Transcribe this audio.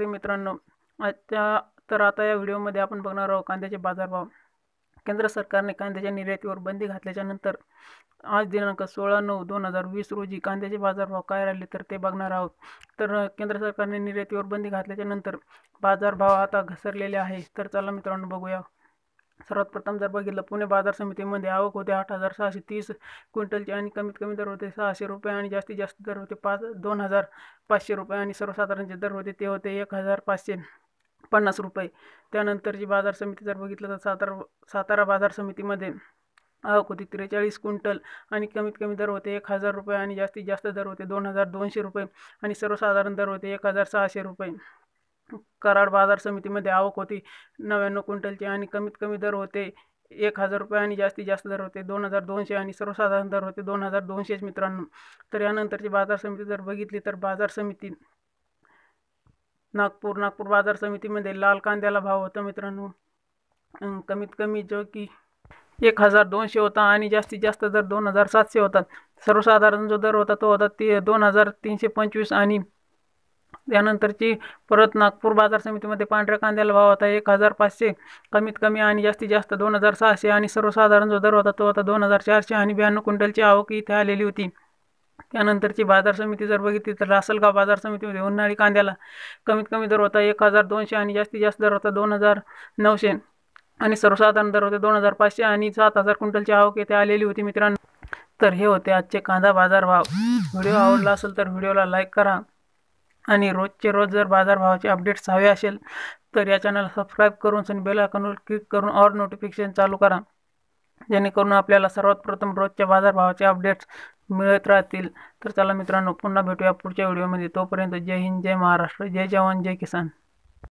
मित्रांनो त्या तर आता या व्हिडिओमध्ये आपण बघणार आहोत कांद्याचे बाजारभाव केंद्र सरकारने कांद्याच्या निर्यातीवर बंदी घातल्याच्यानंतर आज दिनांक सोळा नऊ दोन हजार वीस रोजी कांद्याचे बाजारभाव काय राहिले तर ते बघणार आहोत तर केंद्र सरकारने निर्यातीवर बंदी घातल्याच्यानंतर बाजारभाव आता घसरलेले आहे तर चला मित्रांनो बघूया सर्वात प्रथम जर बघितलं पुणे बाजार समितीमध्ये आवक होते आठ हजार सहाशे तीस क्विंटलची आणि कमीत कमी दर होते सहाशे रुपये आणि जास्तीत जास्त दर होते पाच दोन हजार पाचशे रुपये आणि सर्वसाधारणचे दर होते ते होते एक हजार पाचशे पन्नास रुपये त्यानंतरची बाजार समिती जर बघितलं तर सातारा सातारा बाजार समितीमध्ये आवक होती त्रेचाळीस क्विंटल आणि कमीत कमी दर होते एक हजार रुपये आणि जास्तीत जास्त दर होते दोन हजार दोनशे रुपये आणि सर्वसाधारण दर होते एक हजार सहाशे रुपये कराड बाजार समितीमध्ये आवक होती नव्याण्णव क्विंटलची आणि कमीत कमी दर होते एक हजार रुपये आणि जास्तीत जास्त दर होते दोन हजार दोनशे आणि सर्वसाधारण दर होते दोन हजार दोनशेच मित्रांनो तर यानंतरची बाजार समिती जर बघितली तर बाजार समिती नागपूर नागपूर बाजार समितीमध्ये लाल कांद्याला भाव होता मित्रांनो कमीत कमी जो की एक हजार दोनशे होता आणि जास्तीत जास्त दर दोन हजार सातशे होता सर्वसाधारण जो दर होता तो होता ते दोन हजार तीनशे पंचवीस आणि त्यानंतरची परत नागपूर बाजार समितीमध्ये पांढऱ्या कांद्याला भाव होता एक हजार पाचशे कमीत कमी आणि जास्तीत जास्त दोन हजार सहाशे आणि सर्वसाधारण जो दर होता तो आता दोन हजार चारशे आणि ब्याण्णव क्विंटलची आवक इथे आलेली होती त्यानंतरची बाजार समिती जर बघितली तर लासलगाव बाजार समितीमध्ये उन्हाळी कांद्याला कमीत कमी दर होता एक हजार दोनशे आणि जास्तीत जास्त दर होता दोन हजार नऊशे आणि सर्वसाधारण दर होते दोन हजार पाचशे आणि सात हजार क्विंटलची आवक येथे आलेली होती मित्रांनो तर हे होते आजचे कांदा बाजार भाव व्हिडिओ आवडला असेल तर व्हिडिओला लाईक करा आणि रोजचे रोज जर बाजारभावाचे अपडेट्स हवे असेल तर या चॅनलला सबस्क्राईब करून बेल आयकॉनवर क्लिक करून ऑल नोटिफिकेशन चालू करा जेणेकरून आपल्याला सर्वात प्रथम रोजच्या बाजारभावाचे अपडेट्स मिळत राहतील तर चला मित्रांनो पुन्हा भेटूया पुढच्या व्हिडिओमध्ये तोपर्यंत जय हिंद जय महाराष्ट्र जय जवान जय किसान